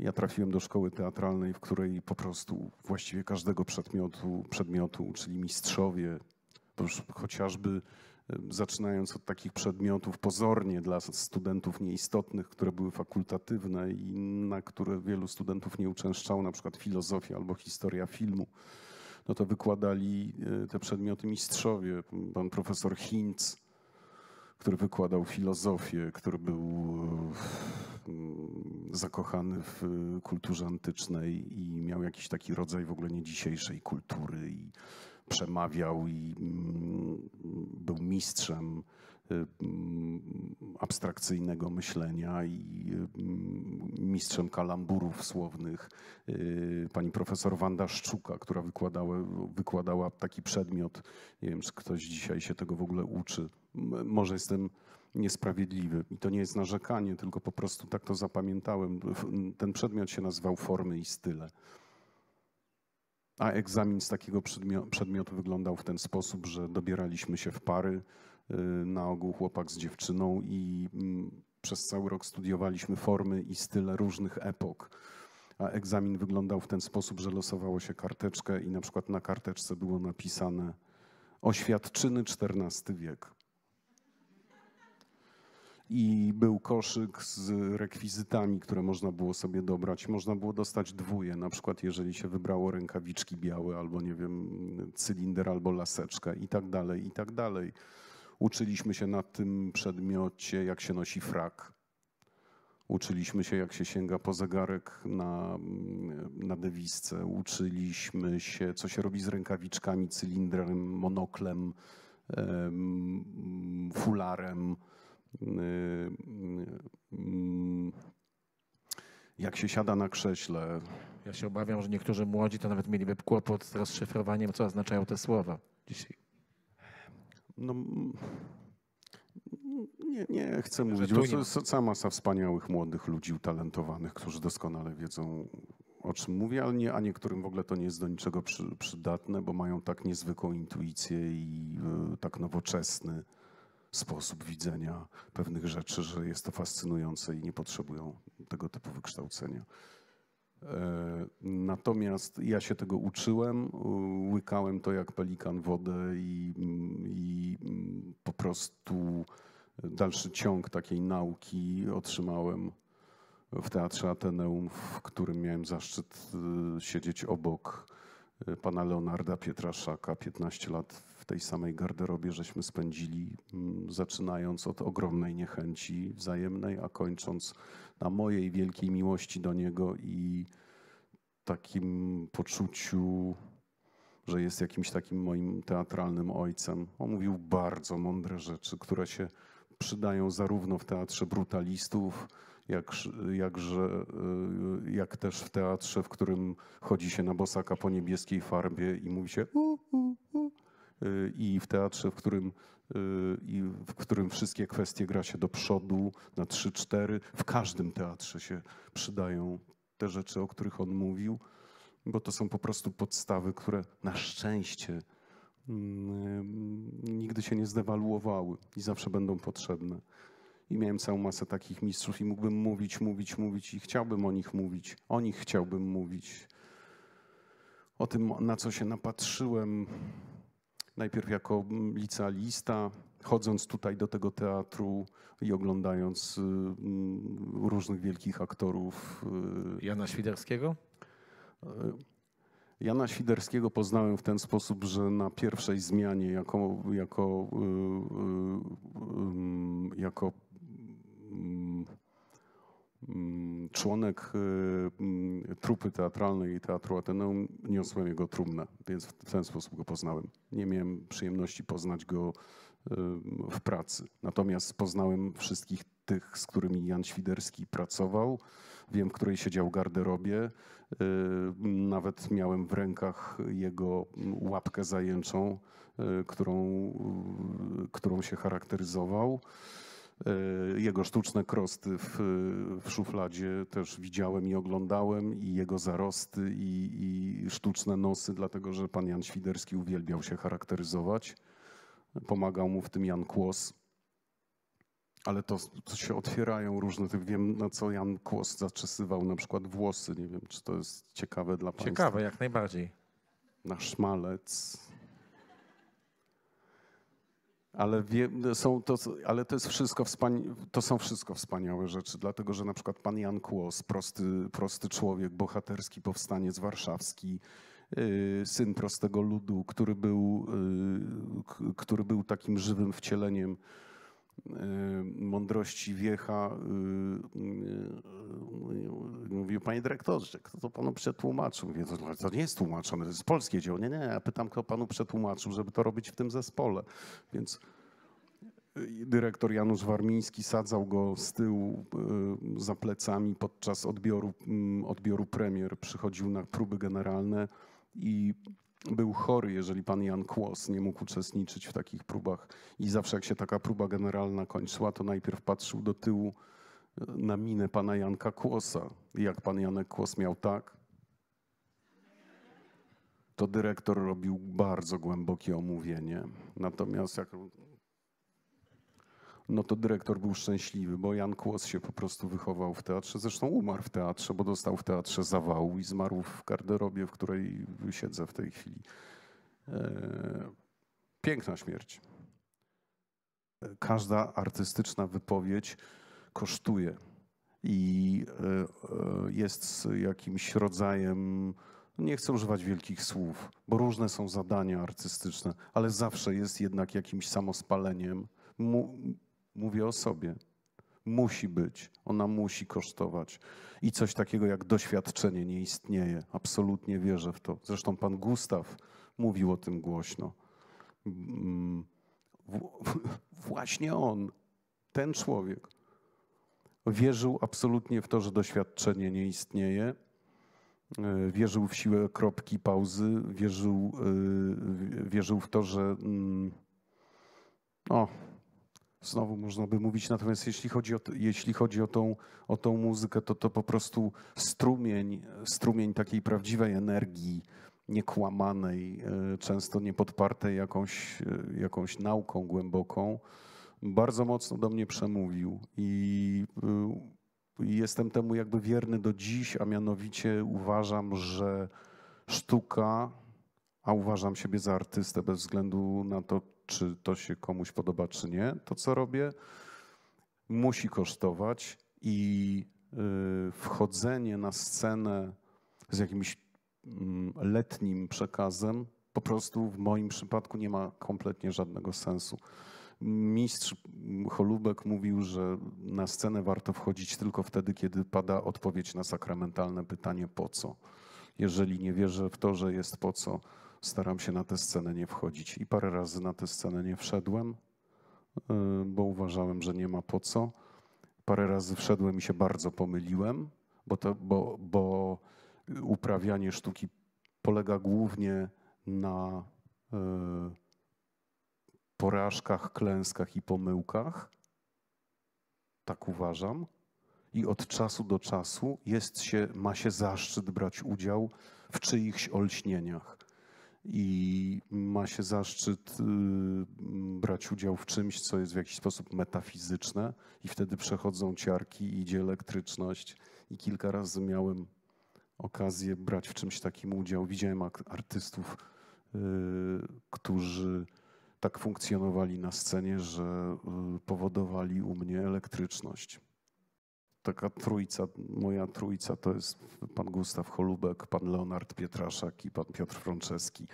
Ja trafiłem do szkoły teatralnej, w której po prostu właściwie każdego przedmiotu, przedmiotu czyli mistrzowie, chociażby zaczynając od takich przedmiotów pozornie dla studentów nieistotnych, które były fakultatywne i na które wielu studentów nie uczęszczało, na przykład filozofia albo historia filmu, no to wykładali e, te przedmioty mistrzowie. Pan profesor Hinz, który wykładał filozofię, który był e, tak, mm, zakochany w kulturze antycznej i miał jakiś taki rodzaj w ogóle nie dzisiejszej kultury i przemawiał i mm, był mistrzem y, mm, abstrakcyjnego myślenia i mistrzem kalamburów słownych y, pani profesor Wanda Szczuka, która wykładała, wykładała taki przedmiot, nie wiem czy ktoś dzisiaj się tego w ogóle uczy, może jestem niesprawiedliwy. I to nie jest narzekanie, tylko po prostu tak to zapamiętałem. Ten przedmiot się nazywał formy i style. A egzamin z takiego przedmiotu wyglądał w ten sposób, że dobieraliśmy się w pary, y, na ogół chłopak z dziewczyną i przez cały rok studiowaliśmy formy i style różnych epok. A egzamin wyglądał w ten sposób, że losowało się karteczkę i na przykład na karteczce było napisane oświadczyny XIV wiek i był koszyk z rekwizytami, które można było sobie dobrać. Można było dostać dwóje, na przykład jeżeli się wybrało rękawiczki białe albo nie wiem, cylinder albo laseczkę i tak dalej, i tak dalej. Uczyliśmy się na tym przedmiocie, jak się nosi frak. Uczyliśmy się, jak się sięga po zegarek na, na dewisce. Uczyliśmy się, co się robi z rękawiczkami, cylindrem, monoklem, fularem. Y, y, y, jak się siada na krześle. Ja się obawiam, że niektórzy młodzi to nawet mieliby kłopot z rozszyfrowaniem, co oznaczają te słowa dzisiaj. No, nie, nie chcę że mówić. jest Cała masa wspaniałych młodych ludzi utalentowanych, którzy doskonale wiedzą, o czym mówię, ale nie, a niektórym w ogóle to nie jest do niczego przy, przydatne, bo mają tak niezwykłą intuicję i y, tak nowoczesny sposób widzenia pewnych rzeczy, że jest to fascynujące i nie potrzebują tego typu wykształcenia. E, natomiast ja się tego uczyłem, łykałem to jak pelikan wodę i, i po prostu dalszy ciąg takiej nauki otrzymałem w Teatrze Ateneum, w którym miałem zaszczyt e, siedzieć obok e, pana Leonarda Pietraszaka 15 lat tej samej garderobie żeśmy spędzili, mm, zaczynając od ogromnej niechęci wzajemnej, a kończąc na mojej wielkiej miłości do niego i takim poczuciu, że jest jakimś takim moim teatralnym ojcem. On mówił bardzo mądre rzeczy, które się przydają zarówno w teatrze brutalistów, jak, jakże, y, jak też w teatrze, w którym chodzi się na bosaka po niebieskiej farbie i mówi się u, u, i w teatrze, w którym, y, w którym wszystkie kwestie gra się do przodu, na 3-4. W każdym teatrze się przydają te rzeczy, o których on mówił, bo to są po prostu podstawy, które na szczęście mm, nigdy się nie zdewaluowały i zawsze będą potrzebne. I miałem całą masę takich mistrzów i mógłbym mówić, mówić, mówić i chciałbym o nich mówić. O nich chciałbym mówić. O tym, na co się napatrzyłem, najpierw jako mm, licealista, chodząc tutaj do tego teatru i oglądając y, mm, różnych wielkich aktorów. Y, Jana Świderskiego? Y, Jana Świderskiego poznałem w ten sposób, że na pierwszej zmianie jako, jako, mm, jako, jako Mm, członek y, mm, trupy teatralnej i Teatru Ateneum, niosłem jego trumnę, więc w ten sposób go poznałem. Nie miałem przyjemności poznać go y, w pracy. Natomiast poznałem wszystkich tych, z którymi Jan Świderski pracował. Wiem, w której siedział w garderobie. Y, nawet miałem w rękach jego łapkę zajęczą, którą, którą się charakteryzował. E, jego sztuczne krosty w, w szufladzie też widziałem i oglądałem, i jego zarosty, i, i sztuczne nosy, dlatego że pan Jan Świderski uwielbiał się charakteryzować. Pomagał mu w tym Jan Kłos. Ale to, to się otwierają różne, tych, wiem na co Jan Kłos zaczesywał, na przykład włosy. Nie wiem, czy to jest ciekawe dla Państwa. Ciekawe, jak najbardziej. Na szmalec. Ale, wie, są to, ale to, jest wszystko to są wszystko wspaniałe rzeczy, dlatego że na przykład pan Jan Kłos, prosty, prosty człowiek, bohaterski powstaniec warszawski, y, syn prostego ludu, który był, y, który był takim żywym wcieleniem Y, mądrości wiecha y, y, mówił, panie dyrektorze, kto to panu przetłumaczył? Mówię, to, to nie jest tłumaczone, to jest polskie dzieło. Nie, nie, ja pytam, kto panu przetłumaczył, żeby to robić w tym zespole. Więc dyrektor Janusz Warmiński sadzał go z tyłu za plecami podczas odbioru, mm, odbioru premier. Przychodził na próby generalne i był chory, jeżeli pan Jan Kłos nie mógł uczestniczyć w takich próbach. I zawsze jak się taka próba generalna kończyła, to najpierw patrzył do tyłu e, na minę pana Janka Kłosa. jak pan Janek Kłos miał tak, to dyrektor robił bardzo głębokie omówienie. Natomiast jak no to dyrektor był szczęśliwy, bo Jan Kłos się po prostu wychował w teatrze. Zresztą umarł w teatrze, bo dostał w teatrze zawału i zmarł w garderobie, w której siedzę w tej chwili. E, piękna śmierć. Każda artystyczna wypowiedź kosztuje i e, jest jakimś rodzajem no nie chcę używać wielkich słów, bo różne są zadania artystyczne, ale zawsze jest jednak jakimś samospaleniem. Mówię o sobie. Musi być, ona musi kosztować. I coś takiego jak doświadczenie nie istnieje. Absolutnie wierzę w to. Zresztą pan Gustaw mówił o tym głośno. Mm, właśnie on, ten człowiek, wierzył absolutnie w to, że doświadczenie nie istnieje. E, wierzył w siłę kropki, pauzy, wierzył, e, wierzył w to, że. Mm, o, znowu można by mówić. Natomiast jeśli chodzi o, jeśli chodzi o, tą, o tą muzykę, to to po prostu strumień, strumień takiej prawdziwej energii, niekłamanej, e, często niepodpartej jakąś, e, jakąś nauką głęboką, bardzo mocno do mnie przemówił e, i jestem temu jakby wierny do dziś, a mianowicie uważam, że sztuka, a uważam siebie za artystę bez względu na to, czy to się komuś podoba, czy nie, to co robię, musi kosztować i y, wchodzenie na scenę z jakimś mm, letnim przekazem po prostu w moim przypadku nie ma kompletnie żadnego sensu. Mistrz Cholubek mówił, że na scenę warto wchodzić tylko wtedy, kiedy pada odpowiedź na sakramentalne pytanie po co. Jeżeli nie wierzę w to, że jest po co, staram się na tę scenę nie wchodzić. I parę razy na tę scenę nie wszedłem, e, bo uważałem, że nie ma po co. Parę razy wszedłem i się bardzo pomyliłem, bo, to, bo, bo uprawianie sztuki polega głównie na e, porażkach, klęskach i pomyłkach. Tak uważam. I od czasu do czasu jest się, ma się zaszczyt brać udział w czyichś olśnieniach i ma się zaszczyt y, brać udział w czymś, co jest w jakiś sposób metafizyczne, i wtedy przechodzą ciarki, i idzie elektryczność. I kilka razy miałem okazję brać w czymś takim udział. Widziałem artystów, y, którzy tak funkcjonowali na scenie, że y, powodowali u mnie elektryczność taka trójca, moja trójca to jest pan Gustaw Holubek, pan Leonard Pietraszak i pan Piotr Franceski.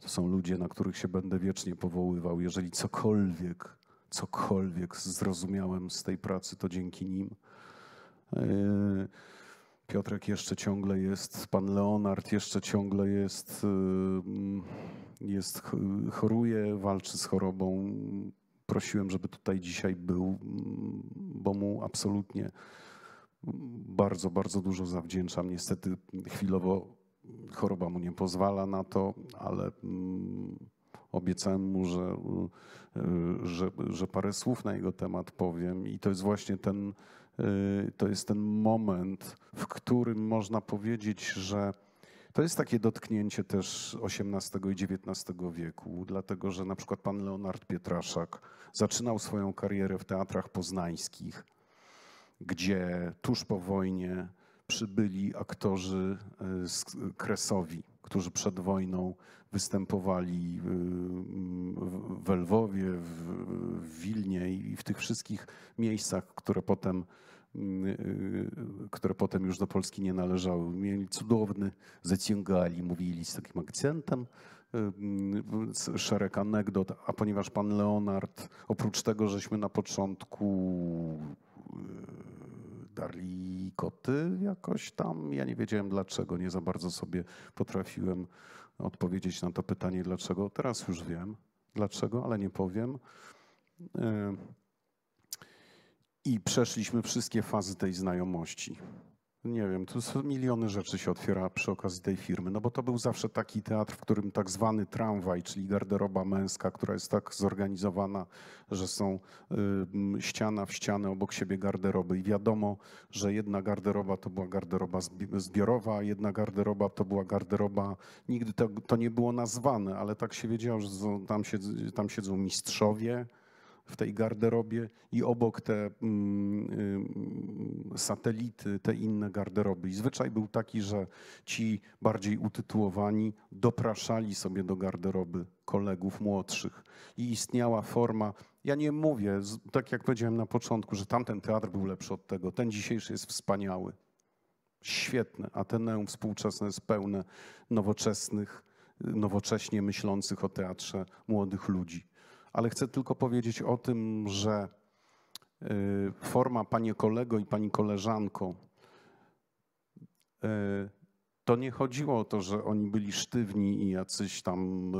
To są ludzie, na których się będę wiecznie powoływał. Jeżeli cokolwiek, cokolwiek zrozumiałem z tej pracy, to dzięki nim. E, Piotrek jeszcze ciągle jest, pan Leonard jeszcze ciągle jest, e, jest choruje, walczy z chorobą prosiłem, żeby tutaj dzisiaj był, mm, bo mu absolutnie bardzo, bardzo dużo zawdzięczam. Niestety chwilowo choroba mu nie pozwala na to, ale mm, obiecałem mu, że, y, że, że parę słów na jego temat powiem. I to jest właśnie ten, y, to jest ten moment, w którym można powiedzieć, że to jest takie dotknięcie też XVIII i XIX wieku, dlatego że na przykład pan Leonard Pietraszak, Zaczynał swoją karierę w teatrach poznańskich, gdzie tuż po wojnie przybyli aktorzy e, z Kresowi, którzy przed wojną występowali e, w Lwowie, w Wilnie i w tych wszystkich miejscach, które potem, mm, e, które potem już do Polski nie należały. Mieli cudowny zaciągali, mówili z takim akcentem, Y, y, szereg anegdot, a ponieważ pan Leonard, oprócz tego, żeśmy na początku y, darli koty jakoś tam, ja nie wiedziałem dlaczego, nie za bardzo sobie potrafiłem odpowiedzieć na to pytanie, dlaczego. Teraz już wiem dlaczego, ale nie powiem. I przeszliśmy wszystkie fazy tej znajomości nie wiem, są miliony rzeczy się otwiera przy okazji tej firmy, no bo to był zawsze taki teatr, w którym tak zwany tramwaj, czyli garderoba męska, która jest tak zorganizowana, że są y, ściana w ścianę obok siebie garderoby i wiadomo, że jedna garderoba to była garderoba zbiorowa, a jedna garderoba to była garderoba, nigdy to, to nie było nazwane, ale tak się wiedziało, że tam, tam siedzą mistrzowie, w tej garderobie i obok te mm, mm, satelity, te inne garderoby. I zwyczaj był taki, że ci bardziej utytułowani dopraszali sobie do garderoby kolegów młodszych i istniała forma. Ja nie mówię, tak jak powiedziałem na początku, że tamten teatr był lepszy od tego, ten dzisiejszy jest wspaniały. Świetne. Ateneum współczesne jest pełne nowoczesnych, y, nowocześnie myślących o teatrze młodych ludzi ale chcę tylko powiedzieć o tym, że y, forma panie kolego i pani koleżanko y, to nie chodziło o to, że oni byli sztywni i jacyś tam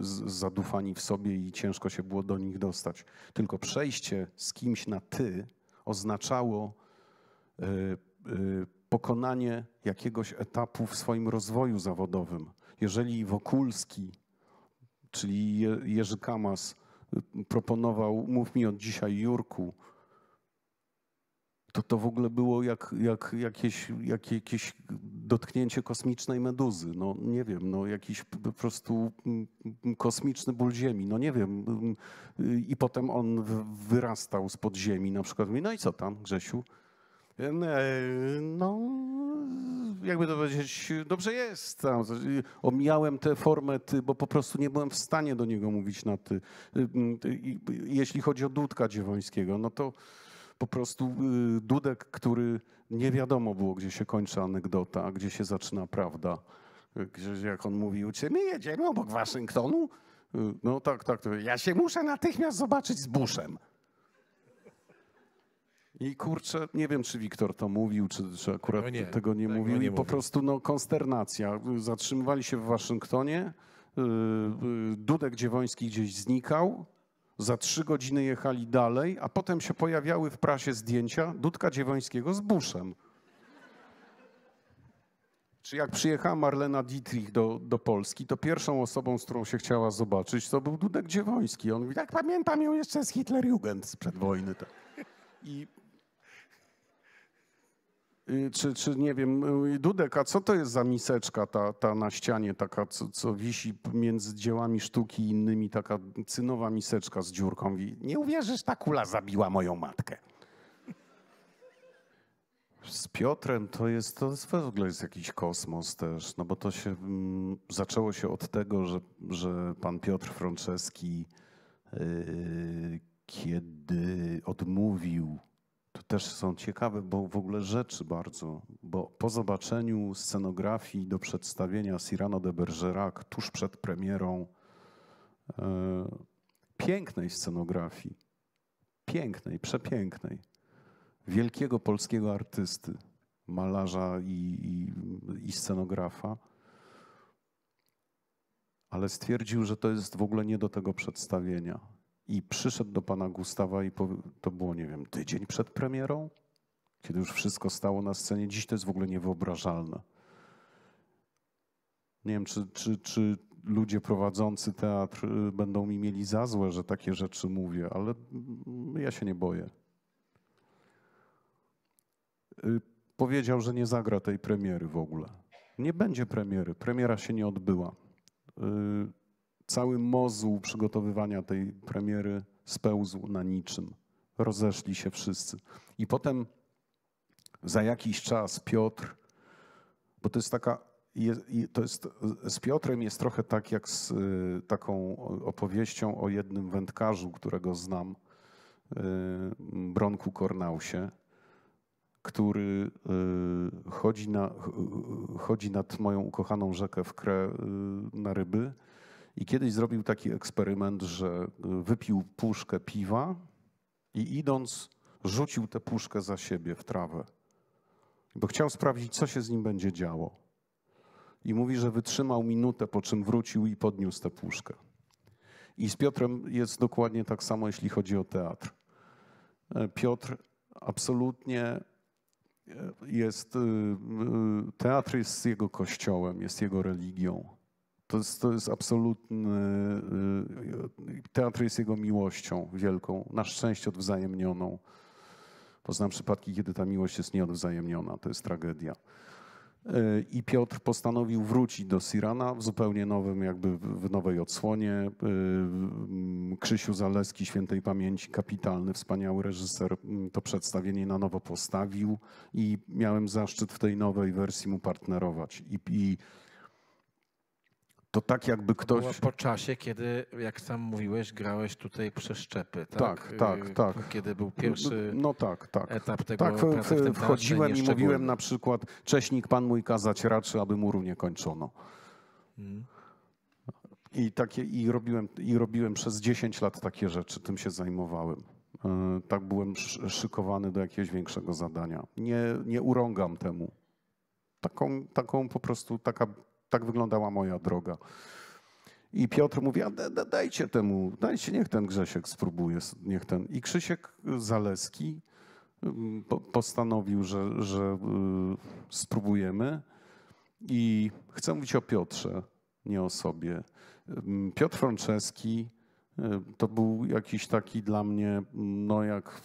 y, zadufani w sobie i ciężko się było do nich dostać. Tylko przejście z kimś na ty oznaczało pokonanie jakiegoś etapu w swoim rozwoju zawodowym. Jeżeli Wokulski czyli Jerzy Kamas y, proponował, mów mi od dzisiaj Jurku, to to w ogóle było jak, jak, jakieś, jakieś dotknięcie kosmicznej meduzy. No nie wiem, no jakiś po prostu mm, kosmiczny ból ziemi. No nie wiem. Mm, y, I potem on wyrastał z podziemi na przykład. no i co tam, Grzesiu? E, no, jakby to powiedzieć, dobrze jest. Tam. Omijałem tę formę ty, bo po prostu nie byłem w stanie do niego mówić na ty. Jeśli chodzi o Dudka Dziewońskiego, no to po prostu y, Dudek, który nie wiadomo było, gdzie się kończy anegdota, gdzie się zaczyna prawda. jak on mówił, czy my jedziemy obok Waszyngtonu? Y, no tak, tak. Ja się muszę natychmiast zobaczyć z Bushem. I kurczę, nie wiem, czy Wiktor to mówił, czy, czy akurat no nie, tego nie mówił. nie I po prostu no, konsternacja. Zatrzymywali się w Waszyngtonie. Y, y, Dudek Dziewoński gdzieś znikał. Za trzy godziny jechali dalej, a potem się pojawiały w prasie zdjęcia Dudka Dziewońskiego z Buszem. Czy jak przyjechała Marlena Dietrich do, do Polski, to pierwszą osobą, z którą się chciała zobaczyć, to był Dudek Dziewoński. On mówi, tak pamiętam ją jeszcze z Hitlerjugend sprzed wojny. I Y, czy, czy nie wiem, y, Dudek, a co to jest za miseczka ta, ta na ścianie, taka, co, co wisi między dziełami sztuki i innymi, taka cynowa miseczka z dziurką? Nie uwierzysz, ta kula zabiła moją matkę. Z Piotrem to jest, to w ogóle jest jakiś kosmos też, no bo to się m, mm, zaczęło się od tego, że, że pan Piotr Franceski, yy, kiedy odmówił to też są ciekawe, bo w ogóle rzeczy bardzo, bo po zobaczeniu scenografii do przedstawienia Cyrano de Bergerac tuż przed premierą, e, pięknej scenografii, pięknej, przepięknej, wielkiego polskiego artysty, malarza i, i, i scenografa, ale stwierdził, że to jest w ogóle nie do tego przedstawienia i przyszedł do pana Gustawa i to było, nie wiem, tydzień przed premierą, kiedy już wszystko stało na scenie. Dziś to jest w ogóle niewyobrażalne. Nie wiem, czy, czy, czy ludzie prowadzący teatr y, będą mi mieli za złe, że takie rzeczy mówię, ale mm, ja się nie boję. Y, powiedział, że nie zagra tej premiery w ogóle. Nie będzie premiery. Premiera się nie odbyła. Y, Cały mozuł przygotowywania tej premiery spełzł na niczym. Rozeszli się wszyscy. I potem za jakiś czas Piotr, bo to jest taka, to jest, z Piotrem jest trochę tak jak z y, taką opowieścią o jednym wędkarzu, którego znam, y, Bronku Kornausie, który y, chodzi, na, chodzi nad moją ukochaną rzekę w Kre na ryby i kiedyś zrobił taki eksperyment, że y, wypił puszkę piwa i idąc rzucił tę puszkę za siebie w trawę, bo chciał sprawdzić, co się z nim będzie działo. I mówi, że wytrzymał minutę, po czym wrócił i podniósł tę puszkę. I z Piotrem jest dokładnie tak samo, jeśli chodzi o teatr. E, Piotr absolutnie e, jest, y, y, teatr jest jego kościołem, jest jego religią. To jest, to jest absolutny. Y, y, teatr jest jego miłością wielką, na szczęście odwzajemnioną. Poznam przypadki, kiedy ta miłość jest nieodwzajemniona. To jest tragedia. Y, I Piotr postanowił wrócić do Sirana w zupełnie nowym, jakby w nowej odsłonie. Krzysiu Zaleski, świętej pamięci, kapitalny, wspaniały reżyser, to przedstawienie na nowo postawił i miałem zaszczyt w tej nowej wersji mu partnerować. I, i to tak jakby ktoś... Było po czasie, kiedy, jak sam mówiłeś, grałeś tutaj przeszczepy, tak? Tak, tak, y, tak. Kiedy był pierwszy no, no, no tak, tak. etap tego Tak, w, wchodziłem i mówiłem na przykład Cześnik Pan mój kazać raczy, aby muru nie kończono. Hmm. I, takie, i, robiłem, I robiłem przez 10 lat takie rzeczy, tym się zajmowałem. Y, tak byłem szykowany do jakiegoś większego zadania. Nie, nie urągam temu. Taką, taką po prostu, taka tak wyglądała moja droga. I Piotr mówi, a dajcie temu, dajcie, niech ten Grzesiek spróbuje, niech ten. I Krzysiek Zaleski mm, postanowił, że, że y, spróbujemy. I chcę mówić o Piotrze, nie o sobie. Mm, Piotr Franceski y, to był jakiś taki dla mnie, mm, no jak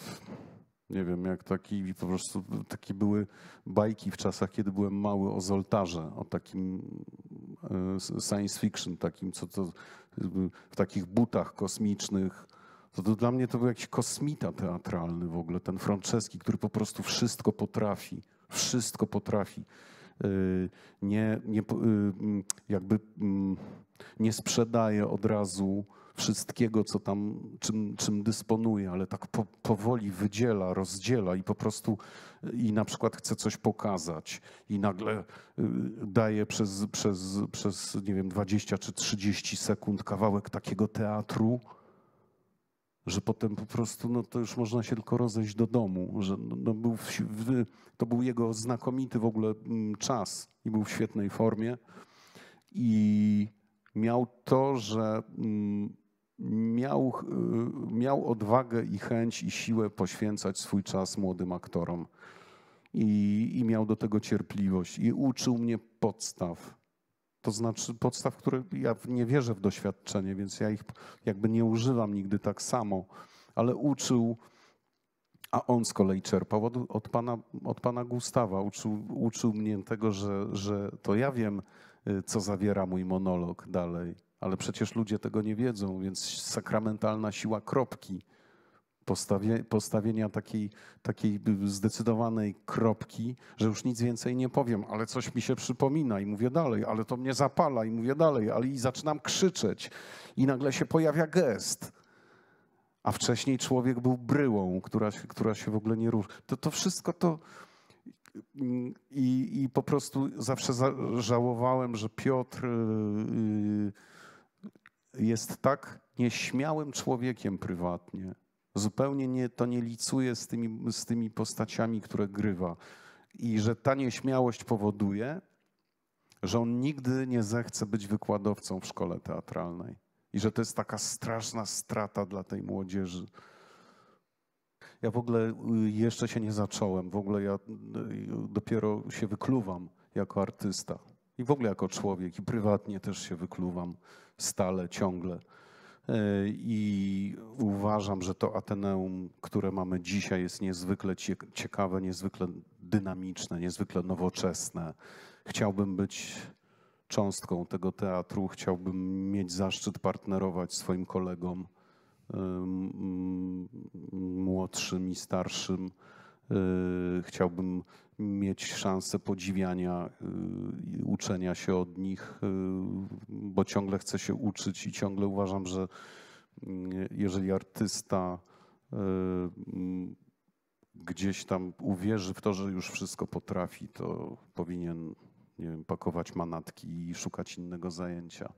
nie wiem, jak taki po prostu takie były bajki w czasach, kiedy byłem mały o Zoltarze, o takim e, science fiction, takim co to w takich butach kosmicznych. To, to dla mnie to był jakiś kosmita teatralny w ogóle, ten Franceski, który po prostu wszystko potrafi, wszystko potrafi. E, nie, nie, e, jakby nie sprzedaje od razu wszystkiego, co tam, czym, czym dysponuje, ale tak po, powoli wydziela, rozdziela i po prostu i na przykład chce coś pokazać i nagle y, daje przez, przez, przez nie wiem, 20 czy 30 sekund kawałek takiego teatru, że potem po prostu no to już można się tylko rozejść do domu, że no, no był w, w, to był jego znakomity w ogóle mm, czas i był w świetnej formie i miał to, że mm, miał, y, miał odwagę i chęć i siłę poświęcać swój czas młodym aktorom. I, I miał do tego cierpliwość i uczył mnie podstaw. To znaczy podstaw, które ja nie wierzę w doświadczenie, więc ja ich jakby nie używam nigdy tak samo, ale uczył, a on z kolei czerpał od, od, pana, od pana Gustawa. Uczył, uczył mnie tego, że, że to ja wiem, y, co zawiera mój monolog dalej ale przecież ludzie tego nie wiedzą, więc sakramentalna siła kropki, postawie, postawienia takiej, takiej zdecydowanej kropki, że już nic więcej nie powiem, ale coś mi się przypomina i mówię dalej, ale to mnie zapala i mówię dalej, ale i zaczynam krzyczeć i nagle się pojawia gest. A wcześniej człowiek był bryłą, która, która się w ogóle nie rusza. To, to wszystko to, i, I, po prostu zawsze żałowałem, że Piotr y, y, jest tak nieśmiałym człowiekiem prywatnie. Zupełnie nie, to nie licuje z tymi, z tymi postaciami, które grywa. I że ta nieśmiałość powoduje, że on nigdy nie zechce być wykładowcą w szkole teatralnej. I że to jest taka straszna strata dla tej młodzieży. Ja w ogóle y, jeszcze się nie zacząłem, w ogóle ja y, dopiero się wykluwam jako artysta. I w ogóle jako człowiek, i prywatnie też się wykluwam stale, ciągle. E, I uważam, że to Ateneum, które mamy dzisiaj, jest niezwykle ciekawe, niezwykle dynamiczne, niezwykle nowoczesne. Chciałbym być cząstką tego teatru, chciałbym mieć zaszczyt partnerować swoim kolegom e, młodszym i starszym. E, chciałbym mieć szansę podziwiania, y, uczenia się od nich, y, bo ciągle chcę się uczyć i ciągle uważam, że y, jeżeli artysta gdzieś tam uwierzy w to, że już wszystko potrafi, to powinien nie wiem, pakować manatki i szukać innego zajęcia.